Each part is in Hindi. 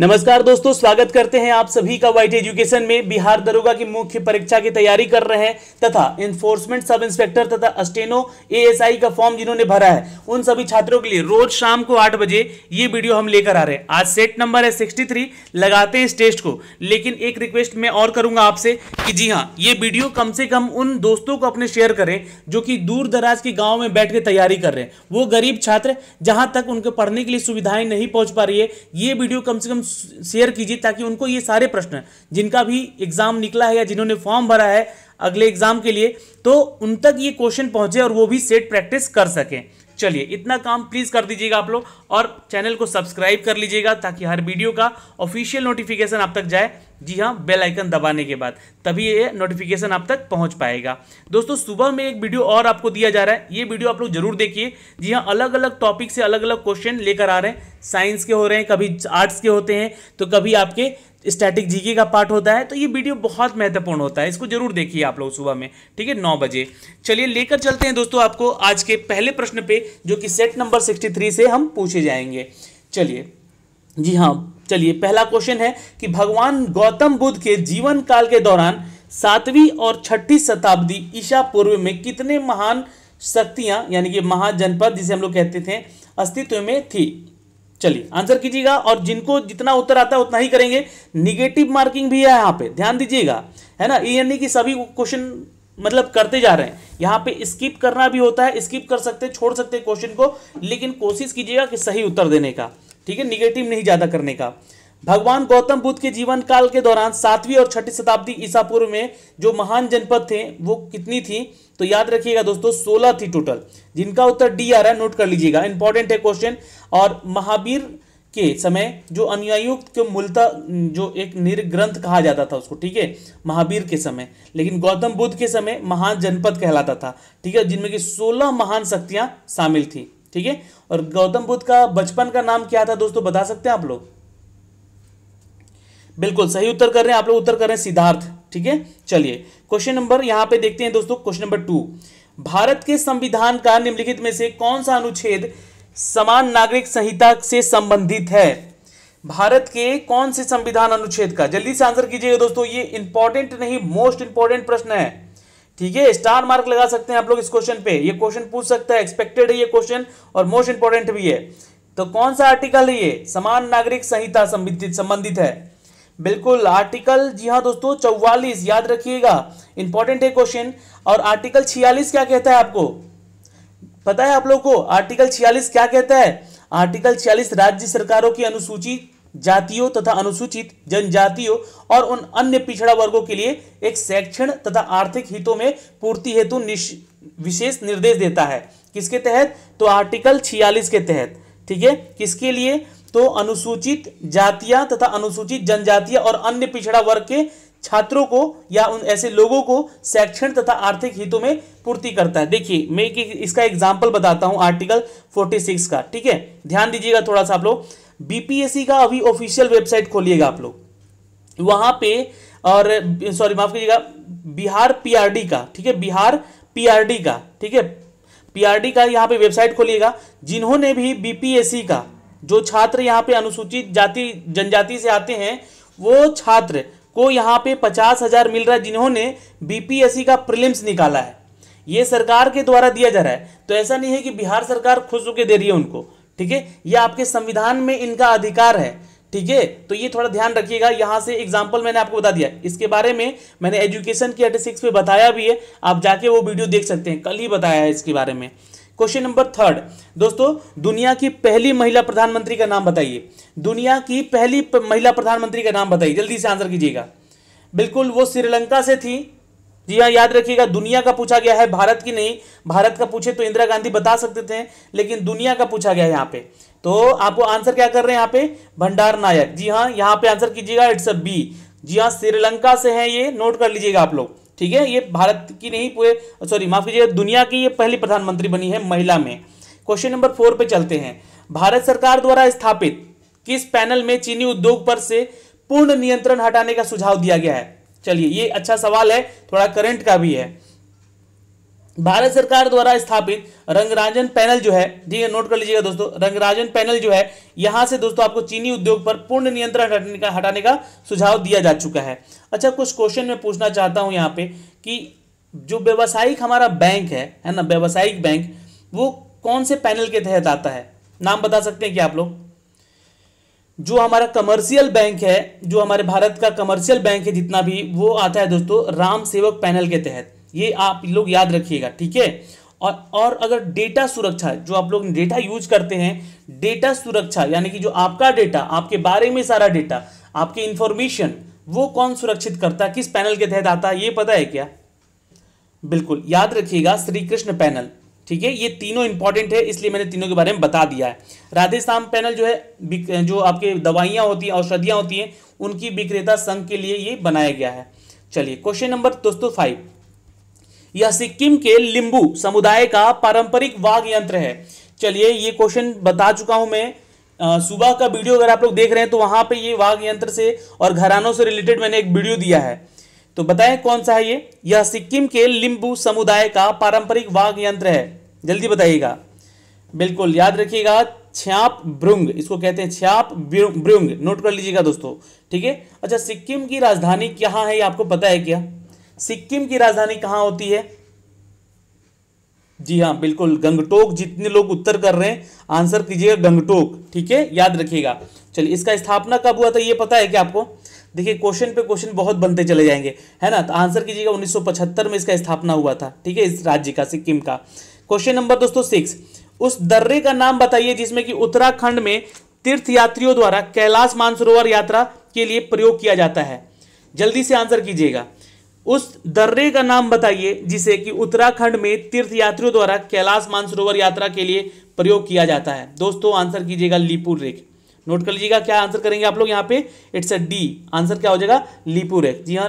नमस्कार दोस्तों स्वागत करते हैं आप सभी का वाइट एजुकेशन में बिहार दरोगा की मुख्य परीक्षा की तैयारी कर रहे हैं तथा इन्फोर्समेंट सब इंस्पेक्टर तथा अस्टेनो एएसआई का फॉर्म जिन्होंने भरा है उन सभी छात्रों के लिए रोज शाम को आठ बजे ये वीडियो हम लेकर आ रहे हैं आज सेट नंबर है सिक्सटी लगाते हैं इस टेस्ट को लेकिन एक रिक्वेस्ट मैं और करूंगा आपसे कि जी हाँ ये वीडियो कम से कम उन दोस्तों को अपने शेयर करें जो कि दूर दराज के गाँव में बैठ के तैयारी कर रहे हैं वो गरीब छात्र जहाँ तक उनके पढ़ने के लिए सुविधाएं नहीं पहुंच पा रही है ये वीडियो कम से कम शेयर कीजिए ताकि उनको ये सारे प्रश्न जिनका भी एग्जाम निकला है या जिन्होंने फॉर्म भरा है अगले एग्जाम के लिए तो उन तक ये क्वेश्चन पहुंचे और वो भी सेट प्रैक्टिस कर सकें चलिए इतना काम प्लीज़ कर दीजिएगा आप लोग और चैनल को सब्सक्राइब कर लीजिएगा ताकि हर वीडियो का ऑफिशियल नोटिफिकेशन आप तक जाए जी हाँ बेल आइकन दबाने के बाद तभी ये नोटिफिकेशन आप तक पहुंच पाएगा दोस्तों सुबह में एक वीडियो और आपको दिया जा रहा है ये वीडियो आप लोग जरूर देखिए जी हाँ अलग अलग टॉपिक से अलग अलग क्वेश्चन लेकर आ रहे हैं साइंस के हो रहे हैं कभी आर्ट्स के होते हैं तो कभी आपके स्टैटिक जीके का पार्ट होता है तो ये वीडियो बहुत महत्वपूर्ण होता है इसको जरूर देखिए आप लोग सुबह में ठीक है नौ बजे चलिए लेकर चलते हैं दोस्तों आपको आज के पहले प्रश्न पे जो कि सेट नंबर सिक्सटी थ्री से हम पूछे जाएंगे चलिए जी हाँ चलिए पहला क्वेश्चन है कि भगवान गौतम बुद्ध के जीवन काल के दौरान सातवीं और छठी शताब्दी ईशा पूर्व में कितने महान शक्तियां यानी कि महाजनपद जिसे हम लोग कहते थे अस्तित्व में थी चलिए आंसर कीजिएगा और जिनको जितना उत्तर आता है उतना ही करेंगे निगेटिव मार्किंग भी है यहाँ पे ध्यान दीजिएगा है ना ये यानी कि सभी क्वेश्चन मतलब करते जा रहे हैं यहाँ पे स्किप करना भी होता है स्किप कर सकते छोड़ सकते क्वेश्चन को लेकिन कोशिश कीजिएगा कि सही उत्तर देने का ठीक है निगेटिव नहीं ज्यादा करने का भगवान गौतम बुद्ध के जीवन काल के दौरान सातवीं और छठी शताब्दी ईसा पूर्व में जो महान जनपद थे वो कितनी थी तो याद रखिएगा दोस्तों सोलह थी टोटल जिनका उत्तर डी आ रहा है नोट कर लीजिएगा इंपॉर्टेंट है क्वेश्चन और महावीर के समय जो अनुयायुक्त के मूलता जो एक निर्ग्रंथ कहा जाता था उसको ठीक है महावीर के समय लेकिन गौतम बुद्ध के समय महान जनपद कहलाता था ठीक है जिनमें की सोलह महान शक्तियां शामिल थी ठीक है और गौतम बुद्ध का बचपन का नाम क्या था दोस्तों बता सकते हैं आप लोग बिल्कुल सही उत्तर कर रहे हैं आप लोग उत्तर कर रहे हैं सिद्धार्थ ठीक है चलिए क्वेश्चन नंबर यहां पे देखते हैं दोस्तों क्वेश्चन नंबर टू भारत के संविधान का निम्नलिखित में से कौन सा अनुच्छेद समान नागरिक संहिता से संबंधित है भारत के कौन से संविधान अनुच्छेद का जल्दी से आंसर कीजिएगा दोस्तों ये इंपॉर्टेंट नहीं मोस्ट इंपॉर्टेंट प्रश्न है ठीक है स्टार मार्क लगा सकते हैं आप लोग इस क्वेश्चन पे ये क्वेश्चन पूछ सकता है एक्सपेक्टेड है ये क्वेश्चन और मोस्ट इंपोर्टेंट भी है तो कौन सा आर्टिकल है ये समान नागरिक संहिता संबंधित संबंधित है बिल्कुल आर्टिकल जी हाँ दोस्तों चौवालीस याद रखिएगा इंपॉर्टेंट है क्वेश्चन और आर्टिकल छियालीस क्या कहता है आपको पता है आप लोग को आर्टिकल छियालीस क्या कहता है आर्टिकल छियालीस राज्य सरकारों की अनुसूची जातियों तथा अनुसूचित जनजातियों और उन अन्य पिछड़ा वर्गों के लिए एक शैक्षण तथा आर्थिक हितों में पूर्ति हेतु विशेष निर्देश देता है किसके तहत तो आर्टिकल छियालीस के तहत ठीक है किसके लिए तो अनुसूचित जातियां तथा अनुसूचित जनजातियां और अन्य पिछड़ा वर्ग के छात्रों को या उन ऐसे लोगों को शैक्षण तथा आर्थिक हितों में पूर्ति करता है देखिए मैं इसका एग्जाम्पल बताता हूँ आर्टिकल 46 का ठीक है ध्यान दीजिएगा थोड़ा सा आप लोग बीपीएससी का अभी ऑफिशियल वेबसाइट खोलिएगा आप लोग वहां पे और सॉरी माफ कीजिएगा बिहार पीआरडी का ठीक है बिहार पीआरडी का ठीक है पीआरडी का यहाँ पे वेबसाइट खोलिएगा जिन्होंने भी बीपीएससी का जो छात्र यहाँ पे अनुसूचित जाति जनजाति से आते हैं वो छात्र को यहाँ पे पचास हजार मिल रहा है जिन्होंने बीपीएससी का प्रिलिम्स निकाला है ये सरकार के द्वारा दिया जा रहा है तो ऐसा नहीं है कि बिहार सरकार खुश होकर दे रही है उनको ठीक है ये आपके संविधान में इनका अधिकार है ठीक है तो ये थोड़ा ध्यान रखिएगा यहां से एग्जाम्पल मैंने आपको बता दिया इसके बारे में मैंने एजुकेशन की थर्टी सिक्स पे बताया भी है आप जाके वो वीडियो देख सकते हैं कल ही बताया है इसके बारे में क्वेश्चन नंबर थर्ड दोस्तों दुनिया की पहली महिला प्रधानमंत्री का नाम बताइए दुनिया की पहली महिला प्रधानमंत्री का नाम बताइए जल्दी से आंसर कीजिएगा बिल्कुल वो श्रीलंका से थी जी हाँ याद रखिएगा दुनिया का पूछा गया है भारत की नहीं भारत का पूछे तो इंदिरा गांधी बता सकते थे लेकिन दुनिया का पूछा गया है यहाँ पे तो आपको आंसर क्या कर रहे हैं यहाँ पे भंडार नायक जी हाँ यहाँ पे आंसर कीजिएगा इट्स अ बी जी हाँ श्रीलंका से है ये नोट कर लीजिएगा आप लोग ठीक है ये भारत की नहीं पूरे सॉरी माफ कीजिएगा दुनिया की ये पहली प्रधानमंत्री बनी है महिला में क्वेश्चन नंबर फोर पे चलते हैं भारत सरकार द्वारा स्थापित किस पैनल में चीनी उद्योग पर से पूर्ण नियंत्रण हटाने का सुझाव दिया गया है चलिए ये अच्छा सवाल है थोड़ा करंट का भी है भारत सरकार द्वारा स्थापित रंगराजन पैनल जो है ठीक है नोट कर लीजिएगा दोस्तों रंगराजन पैनल जो है यहां से दोस्तों आपको चीनी उद्योग पर पूर्ण नियंत्रण हटाने का हटाने का सुझाव दिया जा चुका है अच्छा कुछ क्वेश्चन मैं पूछना चाहता हूं यहां पे कि जो व्यवसायिक हमारा बैंक है है ना व्यावसायिक बैंक वो कौन से पैनल के तहत आता है नाम बता सकते हैं क्या आप लोग जो हमारा कमर्शियल बैंक है जो हमारे भारत का कमर्शियल बैंक है जितना भी वो आता है दोस्तों राम सेवक पैनल के तहत ये आप लोग याद रखिएगा ठीक है और और अगर डेटा सुरक्षा जो आप लोग डेटा यूज करते हैं डेटा सुरक्षा यानी कि जो आपका डेटा आपके बारे में सारा डेटा आपके इंफॉर्मेशन वो कौन सुरक्षित करता किस पैनल के तहत आता है ये पता है क्या बिल्कुल याद रखिएगा श्री कृष्ण पैनल ठीक है ये तीनों इंपॉर्टेंट है इसलिए मैंने तीनों के बारे में बता दिया है राधेश्याम पैनल जो है जो आपके दवाइयां होती हैं औषधियां होती हैं उनकी विक्रेता संघ के लिए ये बनाया गया है चलिए क्वेश्चन नंबर दोस्तों फाइव यह सिक्किम के लिंबू समुदाय का पारंपरिक वाघ यंत्र है चलिए ये क्वेश्चन बता चुका हूं मैं सुबह का वीडियो अगर आप लोग देख रहे हैं तो वहां पर ये वाघ यंत्र से और घरानों से रिलेटेड मैंने एक वीडियो दिया है तो बताएं कौन सा है ये यह सिक्किम के लिंबू समुदाय का पारंपरिक वाघ यंत्र है जल्दी बताइएगा बिल्कुल याद रखिएगा छ्याप ब्रुंग इसको कहते हैं छ्याप ब्रुंग नोट कर लीजिएगा दोस्तों ठीक है अच्छा सिक्किम की राजधानी कहाँ है ये आपको पता है क्या सिक्किम की राजधानी कहाँ होती है जी हाँ बिल्कुल गंगटोक जितने लोग उत्तर कर रहे हैं आंसर कीजिएगा गंगटोक ठीक है याद रखिएगा चलिए इसका स्थापना कब हुआ था ये पता है क्या आपको देखिए क्वेश्चन पे क्वेश्चन बहुत बनते चले जाएंगे है ना तो आंसर कीजिएगा 1975 में इसका स्थापना हुआ था ठीक है इस राज्य का सिक्किम का क्वेश्चन नंबर दोस्तों सिक्स उस दर्रे का नाम बताइए जिसमें कि उत्तराखंड में तीर्थ यात्रियों द्वारा कैलाश मानसरोवर यात्रा के लिए प्रयोग किया जाता है जल्दी से आंसर कीजिएगा उस दर्रे का नाम बताइए जिसे कि उत्तराखंड में तीर्थ यात्रियों द्वारा कैलाश मानसरोवर यात्रा के लिए प्रयोग किया जाता है दोस्तों आंसर कीजिएगा लीपुर रेख नोट कर लीजिएगा क्या आंसर करेंगे आप लोग यहाँ पे इट्स अ डी आंसर क्या हो जाएगा लीपुर रेख जी हाँ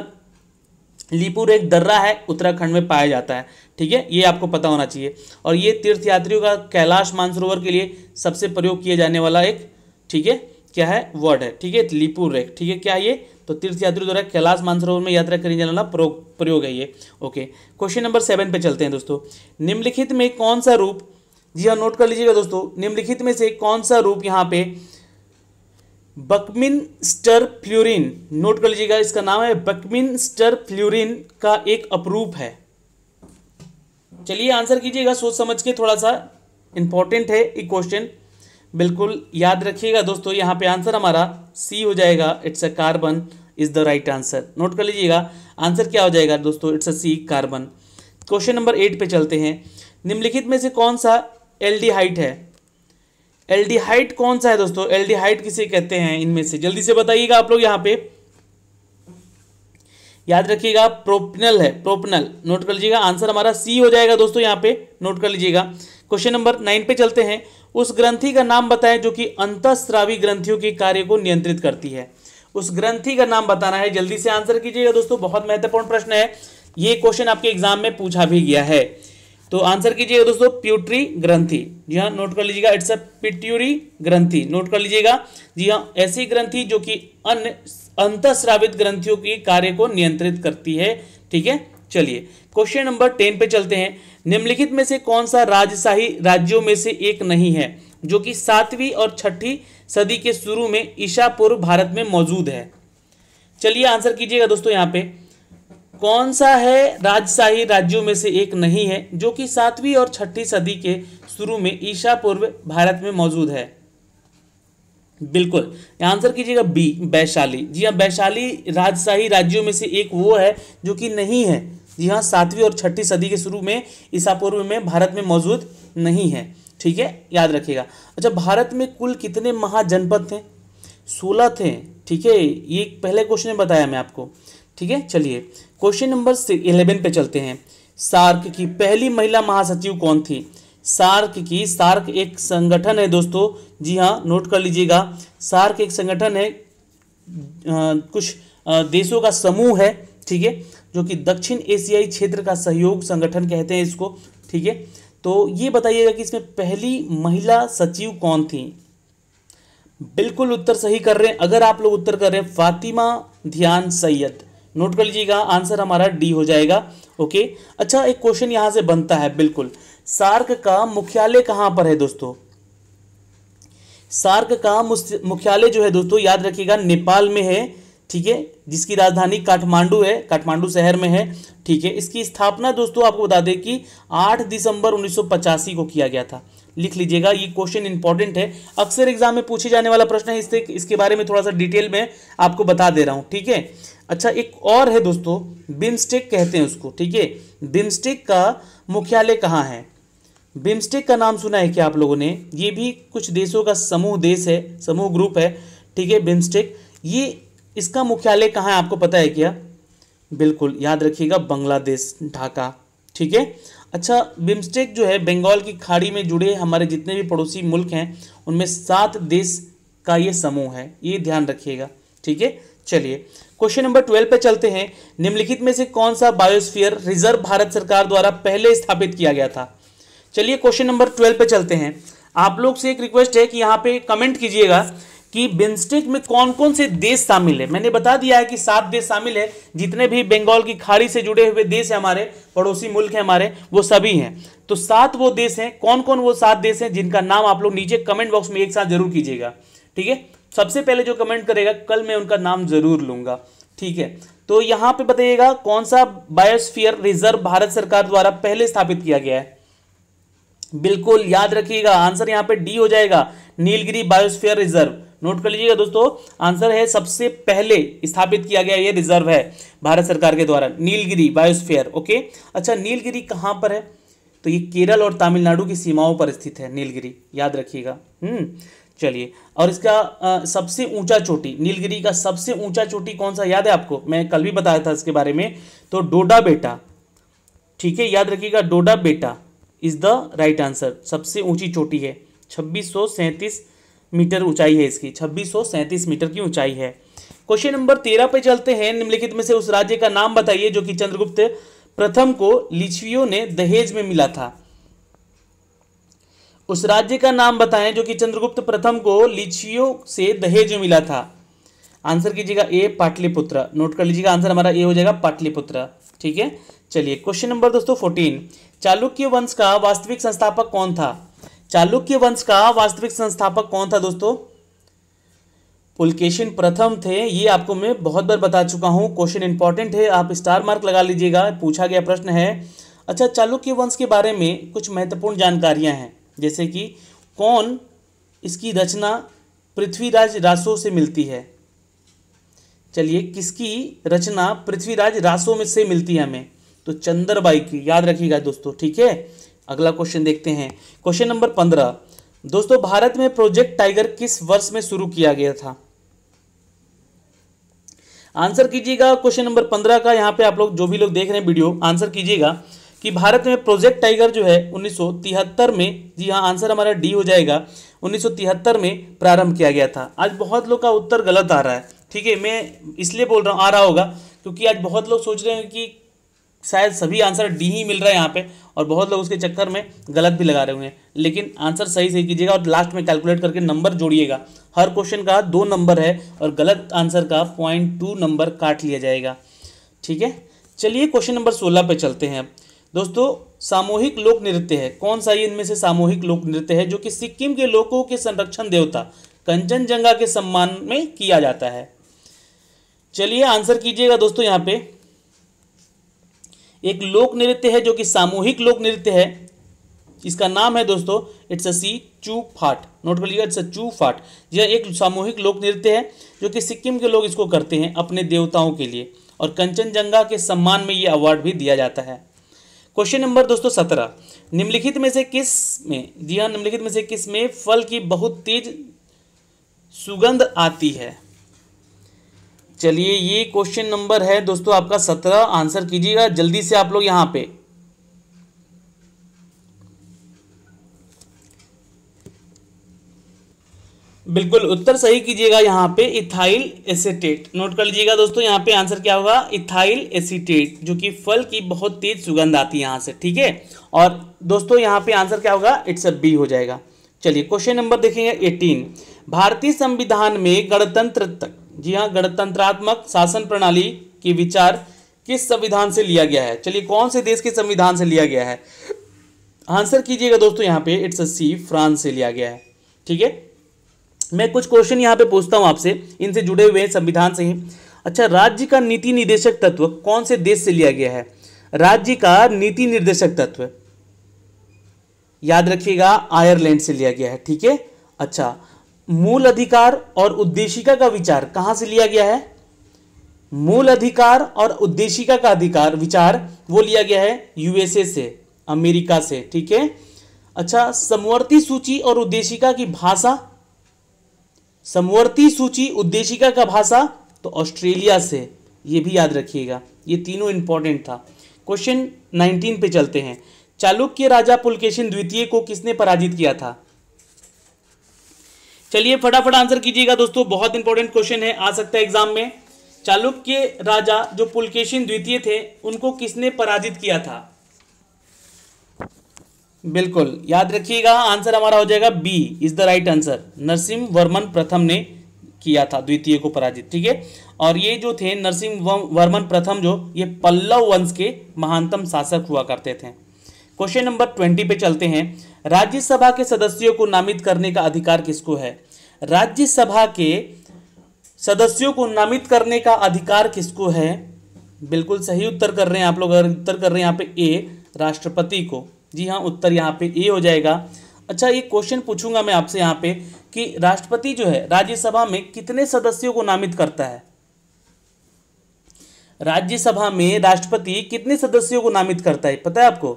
लीपुर एक दर्रा है उत्तराखंड में पाया जाता है ठीक है ये आपको पता होना चाहिए और ये तीर्थयात्रियों का कैलाश मानसरोवर के लिए सबसे प्रयोग किया जाने वाला एक ठीक है क्या है वर्ड है ठीक है लीपुर रेख ठीक है क्या ये तो तीर्थयात्रियों द्वारा कैलाश मानसरोवर में यात्रा करने जाने वाला प्रयोग है ये ओके क्वेश्चन नंबर सेवन पे चलते हैं दोस्तों निम्नलिखित में कौन सा रूप जी हाँ नोट कर लीजिएगा दोस्तों निम्नलिखित में से कौन सा रूप यहाँ पे बकमिन स्टर फ्ल्यूरिन नोट कर लीजिएगा इसका नाम है बकमिन स्टर फ्ल्यूरिन का एक अपरूप है चलिए आंसर कीजिएगा सोच समझ के थोड़ा सा इंपॉर्टेंट है ये क्वेश्चन बिल्कुल याद रखिएगा दोस्तों यहाँ पे आंसर हमारा सी हो जाएगा it's a carbon is the right answer note कर लीजिएगा आंसर क्या हो जाएगा दोस्तों it's a C carbon question number eight पे चलते हैं निम्नलिखित में से कौन सा एल्डिहाइट है एल्डिहाइड कौन सा है दोस्तों एल्डिहाइड किसे कहते हैं इनमें से जल्दी से बताइएगा आप लोग यहाँ पे याद रखिएगा प्रोपनल है प्रोपनल नोट कर लीजिएगा आंसर हमारा सी हो जाएगा दोस्तों यहाँ पे नोट कर लीजिएगा क्वेश्चन नंबर नाइन पे चलते हैं उस ग्रंथि का नाम बताएं जो कि अंतस्रावी ग्रंथियों के कार्य को नियंत्रित करती है उस ग्रंथि का नाम बताना है जल्दी से आंसर कीजिएगा दोस्तों बहुत महत्वपूर्ण प्रश्न है ये क्वेश्चन आपके एग्जाम में पूछा भी गया है तो आंसर कीजिएगा दोस्तों प्यूटरी ग्रंथि जी हाँ नोट कर लीजिएगा इट्स अ पिट्यूरी ग्रंथि नोट कर लीजिएगा जी हाँ ऐसी ग्रंथि जो कि अन्य अंतस्रावित ग्रंथियों की कार्य को नियंत्रित करती है ठीक है चलिए क्वेश्चन नंबर टेन पे चलते हैं निम्नलिखित में से कौन सा राजशाही राज्यों में से एक नहीं है जो कि सातवीं और छठी सदी के शुरू में ईशा पूर्व भारत में मौजूद है चलिए आंसर कीजिएगा दोस्तों यहाँ पे कौन सा है राजशाही राज्यों में से एक नहीं है जो कि सातवीं और छठी सदी के शुरू में ईशा पूर्व भारत में मौजूद है बिल्कुल आंसर कीजिएगा बी वैशाली जी हाँ वैशाली राजशाही राज्यों में से एक वो है जो कि नहीं है जी हाँ सातवीं और छठी सदी के शुरू में ईसा पूर्व में भारत में मौजूद नहीं है ठीक है याद रखिएगा अच्छा भारत में कुल कितने महाजनपद थे सोलह थे ठीक है ये पहले क्वेश्चन बताया मैं आपको ठीक है चलिए क्वेश्चन नंबर इलेवन पे चलते हैं सार्क की पहली महिला महासचिव कौन थी सार्क की सार्क एक संगठन है दोस्तों जी हाँ नोट कर लीजिएगा सार्क एक संगठन है कुछ देशों का समूह है ठीक है जो कि दक्षिण एशियाई क्षेत्र का सहयोग संगठन कहते हैं इसको ठीक है तो ये बताइएगा कि इसमें पहली महिला सचिव कौन थी बिल्कुल उत्तर सही कर रहे हैं अगर आप लोग उत्तर कर रहे हैं फातिमा ध्यान सैयद नोट कर लीजिएगा आंसर हमारा डी हो जाएगा ओके अच्छा एक क्वेश्चन यहां से बनता है बिल्कुल सार्क का मुख्यालय कहां पर है दोस्तों सार्क का मुख्यालय जो है दोस्तों याद रखिएगा नेपाल में है ठीक है जिसकी राजधानी काठमांडू है काठमांडू शहर में है ठीक है इसकी स्थापना दोस्तों आपको बता दें कि 8 दिसंबर उन्नीस को किया गया था लिख लीजिएगा ये क्वेश्चन इंपॉर्टेंट है अक्सर एग्जाम में पूछे जाने वाला प्रश्न है इससे इसके बारे में थोड़ा सा डिटेल में आपको बता दे रहा हूँ ठीक है अच्छा एक और है दोस्तों बिम्स्टेक कहते हैं उसको ठीक है बिम्स्टेक का मुख्यालय कहाँ है बिम्स्टेक का नाम सुना है क्या आप लोगों ने ये भी कुछ देशों का समूह देश है समूह ग्रुप है ठीक है बिम्स्टेक ये इसका मुख्यालय कहाँ है आपको पता है क्या बिल्कुल याद रखिएगा बांग्लादेश ढाका ठीक है अच्छा बिम्स्टेक जो है बंगाल की खाड़ी में जुड़े हमारे जितने भी पड़ोसी मुल्क हैं उनमें सात देश का ये समूह है ये ध्यान रखिएगा ठीक है चलिए क्वेश्चन नंबर ट्वेल्व पे चलते हैं निम्नलिखित में से कौन सा बायोस्फीयर रिजर्व भारत सरकार द्वारा पहले स्थापित किया गया था चलिए क्वेश्चन नंबर ट्वेल्व पे चलते हैं आप लोग से एक रिक्वेस्ट है कि यहाँ पे कमेंट कीजिएगा कि बिम्स्टेक में कौन कौन से देश शामिल है मैंने बता दिया है कि सात देश शामिल है जितने भी बंगाल की खाड़ी से जुड़े हुए देश हैं हमारे पड़ोसी मुल्क हैं हमारे वो सभी हैं तो सात वो देश हैं कौन कौन वो सात देश हैं जिनका नाम आप लोग नीचे कमेंट बॉक्स में एक साथ जरूर कीजिएगा ठीक है सबसे पहले जो कमेंट करेगा कल मैं उनका नाम जरूर लूंगा ठीक है तो यहां पे बताइएगा कौन सा बायोस्फीयर रिजर्व भारत सरकार द्वारा पहले स्थापित किया गया है बिल्कुल याद रखिएगा आंसर यहां पे डी हो जाएगा नीलगिरी बायोस्फीयर रिजर्व नोट कर लीजिएगा दोस्तों आंसर है सबसे पहले स्थापित किया गया यह रिजर्व है भारत सरकार के द्वारा नीलगिरी बायोस्फीयर ओके अच्छा नीलगिरी कहां पर है तो ये केरल और तमिलनाडु की सीमाओं पर स्थित है नीलगिरी याद रखिएगा हम्म चलिए और इसका आ, सबसे ऊंचा चोटी नीलगिरी का सबसे ऊंचा चोटी कौन सा याद है आपको मैं कल भी बताया था इसके बारे में तो डोडा बेटा ठीक है याद रखिएगा डोडा बेटा इज द राइट आंसर सबसे ऊंची चोटी है छब्बीस मीटर ऊंचाई है इसकी छब्बीस मीटर की ऊंचाई है क्वेश्चन नंबर तेरह पे चलते हैं निम्नलिखित में से उस राज्य का नाम बताइए जो कि चंद्रगुप्त प्रथम को लिचवियों ने दहेज में मिला था उस राज्य का नाम बताएं जो कि चंद्रगुप्त प्रथम को लीचियो से दहेज मिला था आंसर कीजिएगा ए पाटलिपुत्र नोट कर लीजिएगा आंसर हमारा ए हो जाएगा पाटलिपुत्र ठीक है चलिए क्वेश्चन नंबर दोस्तों फोर्टीन चालुक्य वंश का वास्तविक संस्थापक कौन था चालुक्य वंश का वास्तविक संस्थापक कौन था दोस्तों पुलकेशन प्रथम थे ये आपको मैं बहुत बार बता चुका हूँ क्वेश्चन इंपॉर्टेंट है आप स्टार मार्क लगा लीजिएगा पूछा गया प्रश्न है अच्छा चालुक्य वंश के बारे में कुछ महत्वपूर्ण जानकारियां हैं जैसे कि कौन इसकी रचना पृथ्वीराज रासो से मिलती है चलिए किसकी रचना पृथ्वीराज रासो में से मिलती है हमें तो चंद्रबाई की याद रखिएगा दोस्तों ठीक है अगला क्वेश्चन देखते हैं क्वेश्चन नंबर पंद्रह दोस्तों भारत में प्रोजेक्ट टाइगर किस वर्ष में शुरू किया गया था आंसर कीजिएगा क्वेश्चन नंबर पंद्रह का यहां पे आप लोग जो भी लोग देख रहे हैं वीडियो आंसर कीजिएगा कि भारत में प्रोजेक्ट टाइगर जो है 1973 में जी हाँ आंसर हमारा डी हो जाएगा 1973 में प्रारंभ किया गया था आज बहुत लोग का उत्तर गलत आ रहा है ठीक है मैं इसलिए बोल रहा हूँ आ रहा होगा क्योंकि आज बहुत लोग सोच रहे हैं कि शायद सभी आंसर डी ही मिल रहा है यहाँ पे और बहुत लोग उसके चक्कर में गलत भी लगा रहे हुए हैं लेकिन आंसर सही सही कीजिएगा और लास्ट में कैलकुलेट करके नंबर जोड़िएगा हर क्वेश्चन का दो नंबर है और गलत आंसर का पॉइंट टू नंबर काट लिया जाएगा ठीक है चलिए क्वेश्चन नंबर सोलह पे चलते हैं अब दोस्तों सामूहिक लोक नृत्य है कौन सा ये इनमें से सामूहिक लोक नृत्य है जो कि सिक्किम के लोगों के संरक्षण देवता कंचनजंगा के सम्मान में किया जाता है चलिए आंसर कीजिएगा दोस्तों यहाँ पे एक लोक नृत्य है जो कि सामूहिक लोक नृत्य है इसका नाम है दोस्तों इट्स अ सी चू फाट नोट कर लीजिएगा इट्स अ चू फाट यह एक सामूहिक लोक नृत्य है जो कि सिक्किम के लोग इसको करते हैं अपने देवताओं के लिए और कंचनजंगा के सम्मान में ये अवार्ड भी दिया जाता है क्वेश्चन नंबर दोस्तों सत्रह निम्नलिखित में से किस में जी हाँ निम्नलिखित में से किस में फल की बहुत तेज सुगंध आती है चलिए ये क्वेश्चन नंबर है दोस्तों आपका सत्रह आंसर कीजिएगा जल्दी से आप लोग यहाँ पे बिल्कुल उत्तर सही कीजिएगा यहाँ पे इथाइल एसीटेट नोट कर लीजिएगा दोस्तों यहाँ पे आंसर क्या होगा इथाइल एसीटेट जो कि फल की बहुत तेज सुगंध आती है यहाँ से ठीक है और दोस्तों यहाँ पे आंसर क्या होगा इट्स अ बी हो जाएगा चलिए क्वेश्चन नंबर देखेंगे एटीन भारतीय संविधान में गणतंत्र तक जी हाँ गणतंत्रात्मक शासन प्रणाली के विचार किस संविधान से लिया गया है चलिए कौन से देश के संविधान से लिया गया है आंसर कीजिएगा दोस्तों यहाँ पे इट्स अ सी फ्रांस से लिया गया है ठीक है मैं कुछ क्वेश्चन यहाँ पे पूछता हूँ आपसे इनसे जुड़े हुए हैं संविधान से ही अच्छा राज्य का नीति निदेशक तत्व कौन से देश से लिया गया है राज्य का नीति निर्देशक तत्व याद रखिएगा आयरलैंड से लिया गया है ठीक है अच्छा मूल अधिकार और उद्देशिका का विचार कहां से लिया गया है मूल अधिकार और उद्देशिका का अधिकार विचार वो लिया गया है यूएसए से अमेरिका से ठीक है अच्छा समवर्ती सूची और उद्देशिका की भाषा समवर्ती सूची उद्देशिका का भाषा तो ऑस्ट्रेलिया से ये भी याद रखिएगा ये तीनों इंपॉर्टेंट था क्वेश्चन नाइनटीन पे चलते हैं चालुक्य राजा पुलकेशन द्वितीय को किसने पराजित किया था चलिए फटाफट आंसर कीजिएगा दोस्तों बहुत इंपॉर्टेंट क्वेश्चन है आ सकता है एग्जाम में चालुक्य राजा जो पुलकेशन द्वितीय थे उनको किसने पराजित किया था बिल्कुल याद रखिएगा आंसर हमारा हो जाएगा B is the right answer Narasimha Varman प्रथम ने किया था द्वितीय को पराजित ठीक है और ये जो थे नरसिंह वर्मन प्रथम जो ये पल्लव वंश के महानतम शासक हुआ करते थे क्वेश्चन नंबर ट्वेंटी पे चलते हैं राज्यसभा के सदस्यों को नामित करने का अधिकार किसको है राज्यसभा के सदस्यों को नामित करने का अधिकार किसको है बिल्कुल सही उत्तर कर रहे हैं आप लोग अगर उत्तर कर रहे हैं यहाँ पे ए राष्ट्रपति को जी हाँ उत्तर यहाँ पे ए हो जाएगा अच्छा ये क्वेश्चन पूछूंगा मैं आपसे यहाँ पे कि राष्ट्रपति जो है राज्यसभा में कितने सदस्यों को नामित करता है राज्यसभा में राष्ट्रपति कितने सदस्यों को नामित करता है पता है आपको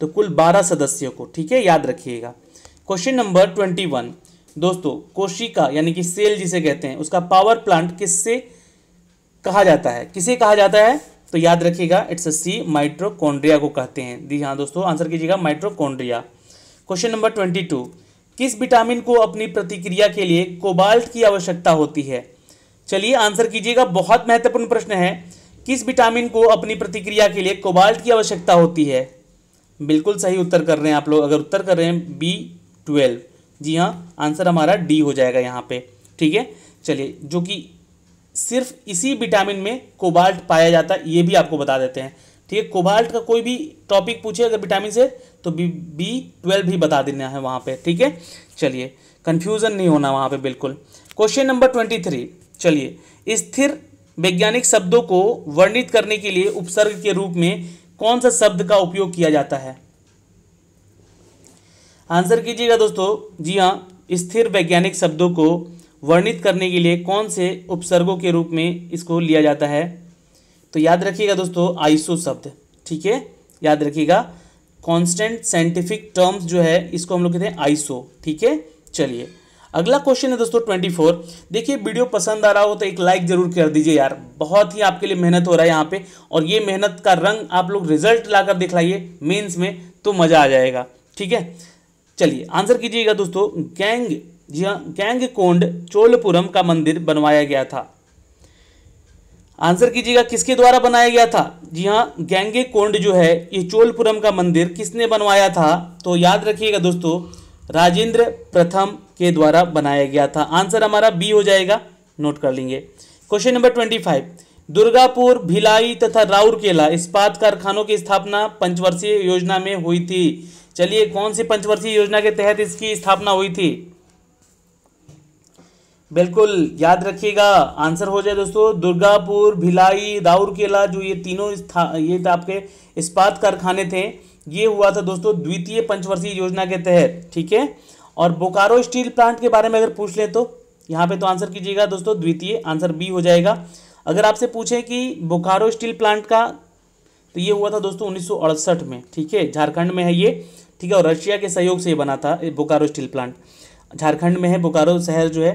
तो कुल बारह सदस्यों को ठीक है याद रखिएगा क्वेश्चन नंबर ट्वेंटी वन दोस्तों कोशिका यानी कि सेल जिसे कहते हैं उसका पावर प्लांट किससे कहा जाता है किसे कहा जाता है तो याद रखिएगा इट्स अ सी माइट्रोकोन्ड्रिया को कहते हैं जी हाँ दोस्तों आंसर कीजिएगा mitochondria question number twenty two किस विटामिन को अपनी प्रतिक्रिया के लिए कोबाल्ट की आवश्यकता होती है चलिए आंसर कीजिएगा बहुत महत्वपूर्ण प्रश्न है किस विटामिन को अपनी प्रतिक्रिया के लिए कोबाल्ट की आवश्यकता होती है बिल्कुल सही उत्तर कर रहे हैं आप लोग अगर उत्तर कर रहे हैं बी ट्वेल्व जी हाँ आंसर हमारा डी हो जाएगा यहाँ पे ठीक है चलिए जो कि सिर्फ इसी विटामिन में कोबाल्ट पाया जाता है ये भी आपको बता देते हैं ठीक है कोबाल्ट का कोई भी टॉपिक पूछे अगर विटामिन से तो बी बी ट्वेल्व भी बता देना है वहाँ पे ठीक है चलिए कंफ्यूजन नहीं होना वहाँ पे बिल्कुल क्वेश्चन नंबर ट्वेंटी थ्री चलिए स्थिर वैज्ञानिक शब्दों को वर्णित करने के लिए उपसर्ग के रूप में कौन सा शब्द का उपयोग किया जाता है आंसर कीजिएगा दोस्तों जी हाँ स्थिर वैज्ञानिक शब्दों को वर्णित करने के लिए कौन से उपसर्गों के रूप में इसको लिया जाता है तो याद रखिएगा दोस्तों आइसो शब्द ठीक है याद रखिएगा कांस्टेंट साइंटिफिक टर्म्स जो है इसको हम लोग कहते हैं आइसो ठीक है चलिए अगला क्वेश्चन है दोस्तों ट्वेंटी फोर देखिए वीडियो पसंद आ रहा हो तो एक लाइक जरूर कर दीजिए यार बहुत ही आपके लिए मेहनत हो रहा है यहाँ पे और ये मेहनत का रंग आप लोग रिजल्ट लाकर दिखलाइए मेंस में तो मज़ा आ जाएगा ठीक है चलिए आंसर कीजिएगा दोस्तों गैंग गैंगकोंड चोलपुरम का मंदिर बनवाया गया था आंसर कीजिएगा किसके द्वारा बनाया गया था जी हाँ गैंगे कोंड जो है ये चोलपुरम का मंदिर किसने बनवाया था तो याद रखिएगा दोस्तों राजेंद्र प्रथम के द्वारा बनाया गया था आंसर हमारा बी हो जाएगा नोट कर लेंगे question number twenty five Durgapur Bhilai तथा राउरकेला इस्पात कारखानों की स्थापना पंचवर्षीय योजना में हुई थी चलिए कौन सी पंचवर्षीय योजना के तहत इसकी स्थापना हुई थी बिल्कुल याद रखिएगा आंसर हो जाए दोस्तों दुर्गापुर भिलाई दाउरकेला जो ये तीनों था, ये था तो आपके इस्पात कारखाने थे ये हुआ था दोस्तों द्वितीय पंचवर्षीय योजना के तहत ठीक है और बोकारो स्टील प्लांट के बारे में अगर पूछ ले तो यहाँ पे तो आंसर कीजिएगा दोस्तों द्वितीय आंसर बी हो जाएगा अगर आपसे पूछे कि बोकारो स्टील प्लांट का तो ये हुआ था दोस्तों उन्नीस में ठीक है झारखंड में है ये ठीक है और रशिया के सहयोग से ये बना था बोकारो स्टील प्लांट झारखंड में है बोकारो शहर जो है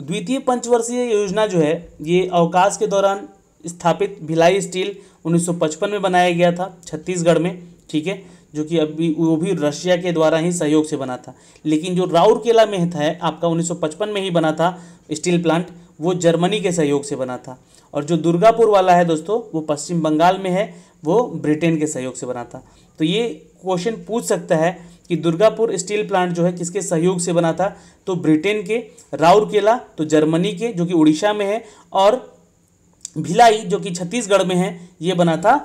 द्वितीय पंचवर्षीय योजना जो है ये अवकाश के दौरान स्थापित भिलाई स्टील 1955 में बनाया गया था छत्तीसगढ़ में ठीक है जो कि अभी वो भी रशिया के द्वारा ही सहयोग से बना था लेकिन जो राउरकेला में था आपका 1955 में ही बना था स्टील प्लांट वो जर्मनी के सहयोग से बना था और जो दुर्गापुर वाला है दोस्तों वो पश्चिम बंगाल में है वो ब्रिटेन के सहयोग से बना था तो ये क्वेश्चन पूछ सकता है कि दुर्गापुर स्टील प्लांट जो है किसके सहयोग से बना था तो ब्रिटेन के राउरकेला तो जर्मनी के जो कि उड़ीसा में है और भिलाई जो कि छत्तीसगढ़ में है ये बना था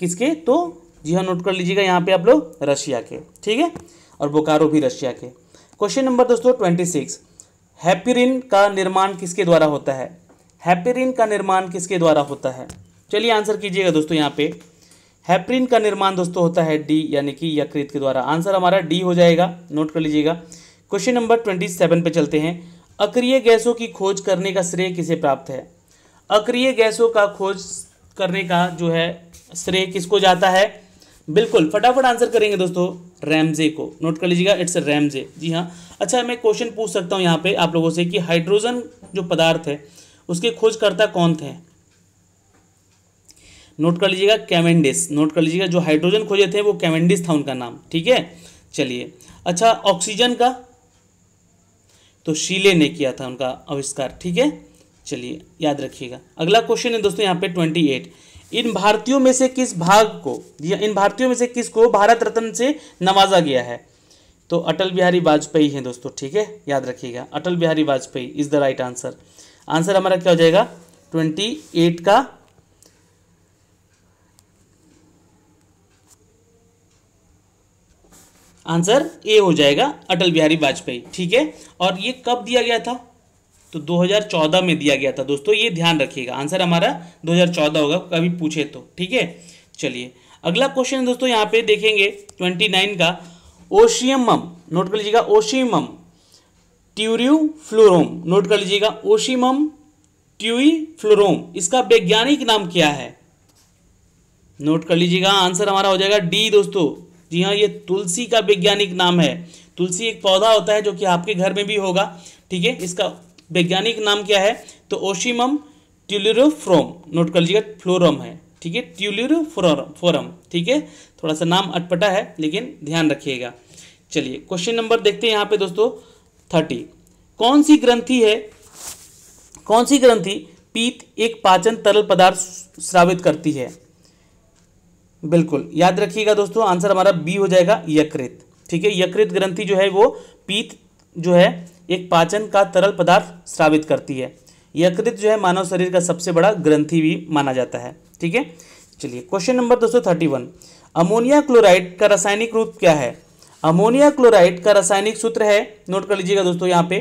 किसके तो जी हाँ नोट कर लीजिएगा यहाँ पे आप लोग रशिया के ठीक है और बोकारो भी रशिया के क्वेश्चन नंबर दोस्तों ट्वेंटी सिक्स हैपीरिन का निर्माण किसके द्वारा होता है हैपीरिन का निर्माण किसके द्वारा होता है चलिए आंसर कीजिएगा दोस्तों यहाँ पे हैप्रिन का निर्माण दोस्तों होता है डी यानी कि यकृत के द्वारा आंसर हमारा डी हो जाएगा नोट कर लीजिएगा क्वेश्चन नंबर ट्वेंटी सेवन पे चलते हैं अक्रिय गैसों की खोज करने का श्रेय किसे प्राप्त है अक्रिय गैसों का खोज करने का जो है श्रेय किसको जाता है बिल्कुल फटाफट आंसर करेंगे दोस्तों रैमजे को नोट कर लीजिएगा इट्स रैमजे जी हाँ अच्छा मैं क्वेश्चन पूछ सकता हूँ यहाँ पे आप लोगों से कि हाइड्रोजन जो पदार्थ है उसके खोजकर्ता कौन थे नोट कर लीजिएगा कैमेंडिस नोट कर लीजिएगा जो हाइड्रोजन खोजे थे वो कैमेंडिस था उनका नाम ठीक है चलिए अच्छा ऑक्सीजन का तो शीले ने किया था उनका आविष्कार ठीक है चलिए याद रखिएगा अगला क्वेश्चन है दोस्तों यहाँ पे ट्वेंटी एट इन भारतीयों में से किस भाग को या इन भारतीयों में से किस को भारत रत्न से नवाजा गया है तो अटल बिहारी वाजपेयी हैं दोस्तों ठीक है याद रखिएगा Atal Bihari Vajpayee is the right answer answer हमारा क्या हो जाएगा ट्वेंटी एट का आंसर ए हो जाएगा अटल बिहारी वाजपेयी ठीक है और ये कब दिया गया था तो 2014 में दिया गया था दोस्तों ये ध्यान रखिएगा आंसर हमारा 2014 होगा कभी पूछे तो ठीक है चलिए अगला क्वेश्चन दोस्तों यहाँ पे देखेंगे 29 का ओशियम नोट कर लीजिएगा ओशियम ट्यूरियो फ्लोरोम नोट कर लीजिएगा ओशियम ट्यूई फ्लोरोम इसका वैज्ञानिक नाम क्या है नोट कर लीजिएगा आंसर हमारा हो जाएगा डी दोस्तों जी हाँ ये तुलसी का वैज्ञानिक नाम है तुलसी एक पौधा होता है जो कि आपके घर में भी होगा ठीक है इसका वैज्ञानिक नाम क्या है तो ओशिमम ट्यूलिरोफ्रोम नोट कर लीजिएगा फ्लोरम है ठीक है ट्यूलिरोफ्लोरम फोरम ठीक है थोड़ा सा नाम अटपटा है लेकिन ध्यान रखिएगा चलिए क्वेश्चन नंबर देखते हैं यहाँ पे दोस्तों थर्टी कौन सी ग्रंथि है कौन सी ग्रंथि पीत एक पाचन तरल पदार्थ श्रावित करती है बिल्कुल याद रखिएगा दोस्तों आंसर हमारा बी हो जाएगा यकृत ठीक है यकृत ग्रंथि जो है वो पीत जो है एक पाचन का तरल पदार्थ स्रावित करती है यकृत जो है मानव शरीर का सबसे बड़ा ग्रंथि भी माना जाता है ठीक है चलिए क्वेश्चन नंबर दोस्तों थर्टी वन अमोनिया क्लोराइड का रासायनिक रूप क्या है अमोनिया क्लोराइड का रासायनिक सूत्र है नोट कर लीजिएगा दोस्तों यहाँ पे